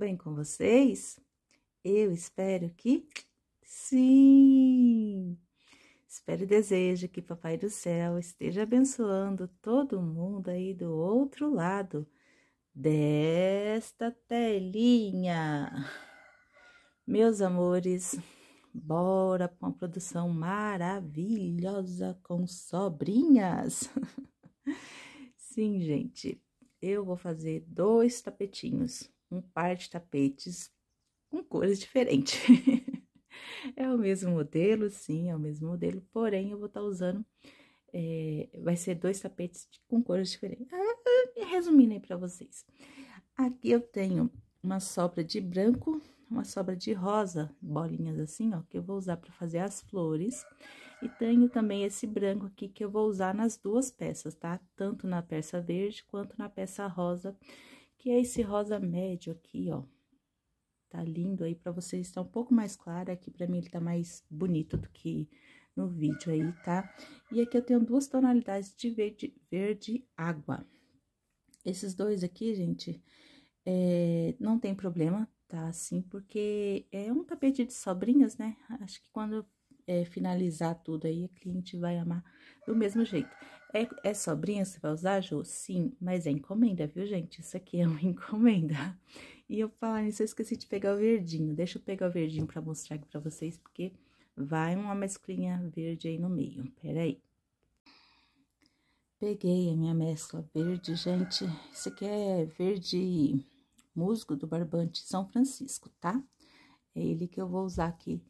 bem com vocês? Eu espero que sim! Espero e desejo que Papai do Céu esteja abençoando todo mundo aí do outro lado desta telinha. Meus amores, bora para uma produção maravilhosa com sobrinhas. Sim, gente, eu vou fazer dois tapetinhos um par de tapetes com cores diferentes. é o mesmo modelo, sim, é o mesmo modelo, porém eu vou estar tá usando, é, vai ser dois tapetes com cores diferentes. Ah, resumindo aí para vocês. Aqui eu tenho uma sobra de branco, uma sobra de rosa, bolinhas assim, ó, que eu vou usar para fazer as flores. E tenho também esse branco aqui que eu vou usar nas duas peças, tá? Tanto na peça verde quanto na peça rosa que é esse rosa médio aqui, ó. Tá lindo aí pra vocês, tá um pouco mais claro aqui, é pra mim ele tá mais bonito do que no vídeo aí, tá? E aqui eu tenho duas tonalidades de verde, verde água. Esses dois aqui, gente, é, não tem problema, tá? Assim, porque é um tapete de sobrinhas, né? Acho que quando é, finalizar tudo aí, a cliente vai amar do mesmo jeito. É, é sobrinha você vai usar, Ju? Sim, mas é encomenda, viu, gente? Isso aqui é uma encomenda. E eu falar nisso, eu esqueci de pegar o verdinho. Deixa eu pegar o verdinho pra mostrar aqui pra vocês, porque vai uma mesclinha verde aí no meio. Pera aí. Peguei a minha mescla verde, gente. Isso aqui é verde musgo do barbante São Francisco, tá? É ele que eu vou usar aqui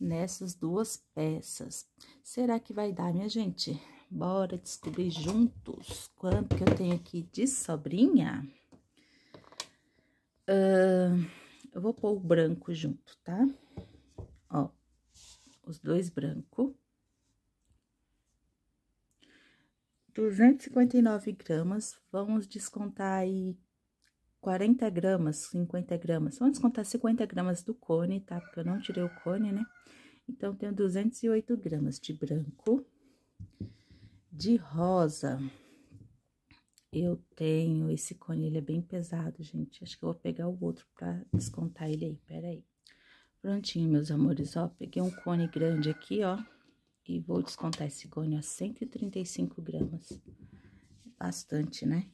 nessas duas peças. Será que vai dar, minha gente? Bora descobrir juntos quanto que eu tenho aqui de sobrinha. Uh, eu vou pôr o branco junto, tá? Ó, os dois brancos. 259 gramas, vamos descontar aí 40 gramas, 50 gramas. Vamos descontar 50 gramas do cone, tá? Porque eu não tirei o cone, né? Então, tenho 208 gramas de branco. De rosa, eu tenho... Esse cone, ele é bem pesado, gente. Acho que eu vou pegar o outro pra descontar ele aí. Pera aí. Prontinho, meus amores, ó. Peguei um cone grande aqui, ó. E vou descontar esse cone, ó, 135 gramas. Bastante, né?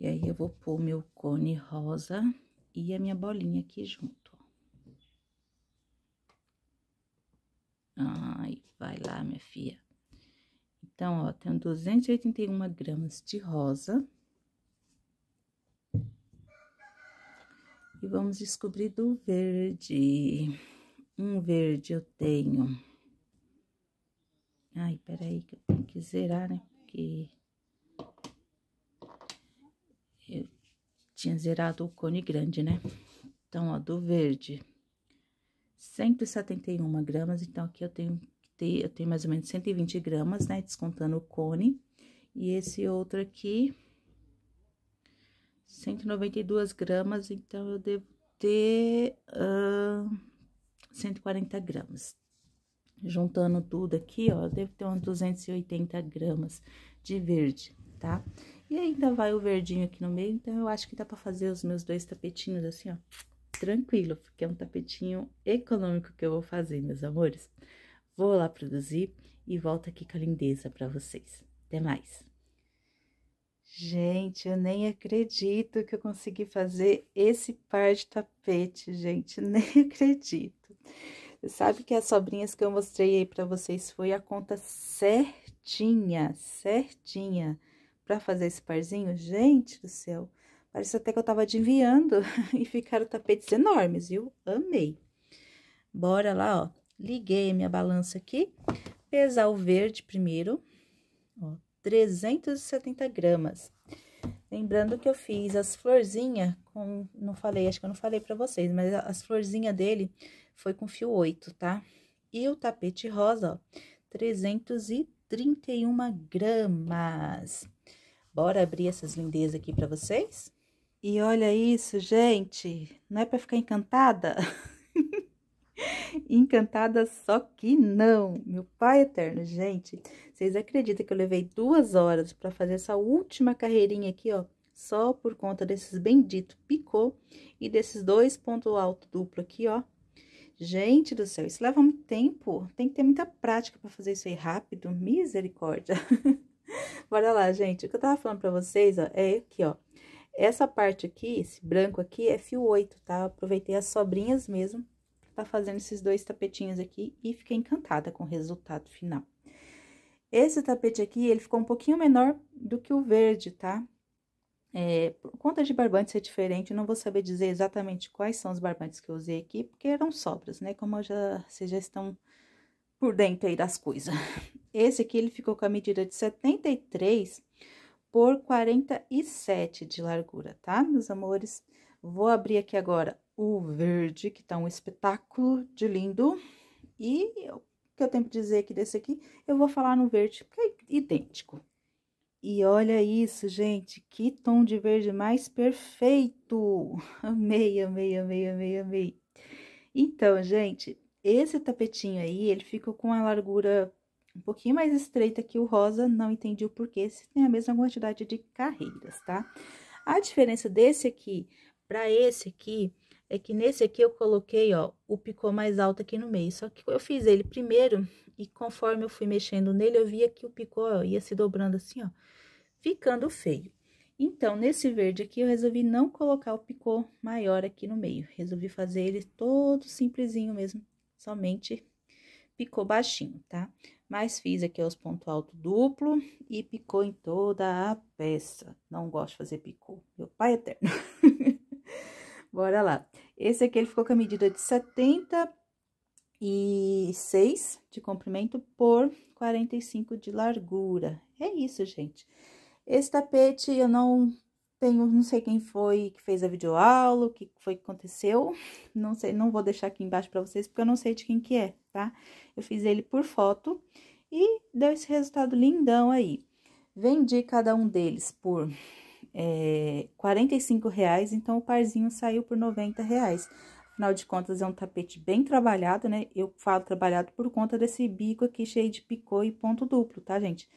E aí, eu vou pôr meu cone rosa e a minha bolinha aqui junto, Ai, vai lá, minha filha. Então, ó, tenho 281 gramas de rosa. E vamos descobrir do verde. Um verde eu tenho. Ai, peraí que eu tenho que zerar, né? Porque Tinha zerado o cone grande, né? Então, ó, do verde, 171 gramas. Então, aqui eu tenho que ter, eu tenho mais ou menos 120 gramas, né? Descontando o cone. E esse outro aqui, 192 gramas. Então, eu devo ter uh, 140 gramas. Juntando tudo aqui, ó, eu devo ter uns 280 gramas de verde, tá? Tá? E ainda vai o verdinho aqui no meio, então eu acho que dá pra fazer os meus dois tapetinhos assim, ó, tranquilo, porque é um tapetinho econômico que eu vou fazer, meus amores. Vou lá produzir e volto aqui com a lindeza pra vocês. Até mais! Gente, eu nem acredito que eu consegui fazer esse par de tapete, gente, nem acredito. Você sabe que as sobrinhas que eu mostrei aí pra vocês foi a conta certinha, certinha para fazer esse parzinho, gente do céu, parece até que eu tava adivinhando e ficaram tapetes enormes, viu? Amei. Bora lá, ó, liguei a minha balança aqui, pesar o verde primeiro, ó, 370 gramas. Lembrando que eu fiz as florzinhas com, não falei, acho que eu não falei para vocês, mas as florzinhas dele foi com fio 8, tá? E o tapete rosa, ó, 330 31 gramas. Bora abrir essas lindezas aqui para vocês? E olha isso, gente, não é para ficar encantada? encantada só que não, meu pai eterno, gente. Vocês acreditam que eu levei duas horas para fazer essa última carreirinha aqui, ó? Só por conta desses benditos picô e desses dois pontos alto duplo aqui, ó. Gente do céu, isso leva muito tempo. Tem que ter muita prática para fazer isso aí rápido. Misericórdia. Bora lá, gente. O que eu tava falando para vocês, ó, é aqui, ó. Essa parte aqui, esse branco aqui, é fio 8, tá? aproveitei as sobrinhas mesmo tá fazendo esses dois tapetinhos aqui e fiquei encantada com o resultado final. Esse tapete aqui, ele ficou um pouquinho menor do que o verde, tá? É, por conta de barbante ser diferente, não vou saber dizer exatamente quais são os barbantes que eu usei aqui, porque eram sobras, né? Como já, vocês já estão por dentro aí das coisas. Esse aqui, ele ficou com a medida de 73 por 47 de largura, tá, meus amores? Vou abrir aqui agora o verde, que tá um espetáculo de lindo. E o que eu tenho que dizer aqui desse aqui, eu vou falar no verde, porque é idêntico, e olha isso, gente, que tom de verde mais perfeito! Amei, amei, amei, amei, amei. Então, gente, esse tapetinho aí, ele ficou com a largura um pouquinho mais estreita que o rosa, não entendi o porquê, se tem a mesma quantidade de carreiras, tá? A diferença desse aqui para esse aqui é que nesse aqui eu coloquei, ó, o picô mais alto aqui no meio, só que eu fiz ele primeiro e conforme eu fui mexendo nele, eu via que o picô ó, ia se dobrando assim, ó, ficando feio. Então, nesse verde aqui, eu resolvi não colocar o picô maior aqui no meio. Resolvi fazer ele todo simplesinho mesmo, somente picô baixinho, tá? Mas fiz aqui os pontos alto duplo e picô em toda a peça. Não gosto de fazer picô, meu pai é eterno. Bora lá. Esse aqui, ele ficou com a medida de 70 e 6 de comprimento por 45 de largura. É isso, gente. Esse tapete eu não tenho, não sei quem foi que fez a videoaula, o que foi que aconteceu, não sei, não vou deixar aqui embaixo para vocês, porque eu não sei de quem que é, tá? Eu fiz ele por foto e deu esse resultado lindão aí. Vendi cada um deles por é, eh, 45 reais, então o parzinho saiu por 90 reais. Afinal de contas, é um tapete bem trabalhado, né? Eu falo trabalhado por conta desse bico aqui cheio de picô e ponto duplo, tá, gente?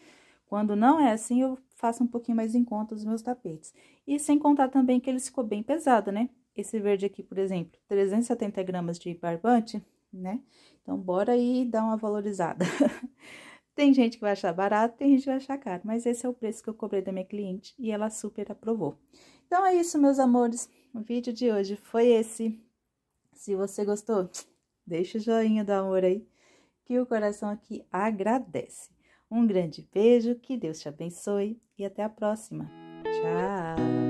Quando não é assim, eu faço um pouquinho mais em conta os meus tapetes. E sem contar também que ele ficou bem pesado, né? Esse verde aqui, por exemplo, 370 gramas de barbante, né? Então, bora aí dar uma valorizada. tem gente que vai achar barato, tem gente que vai achar caro, mas esse é o preço que eu cobrei da minha cliente e ela super aprovou. Então, é isso, meus amores. O vídeo de hoje foi esse. Se você gostou, deixa o joinha do amor aí, que o coração aqui agradece. Um grande beijo, que Deus te abençoe e até a próxima. Tchau!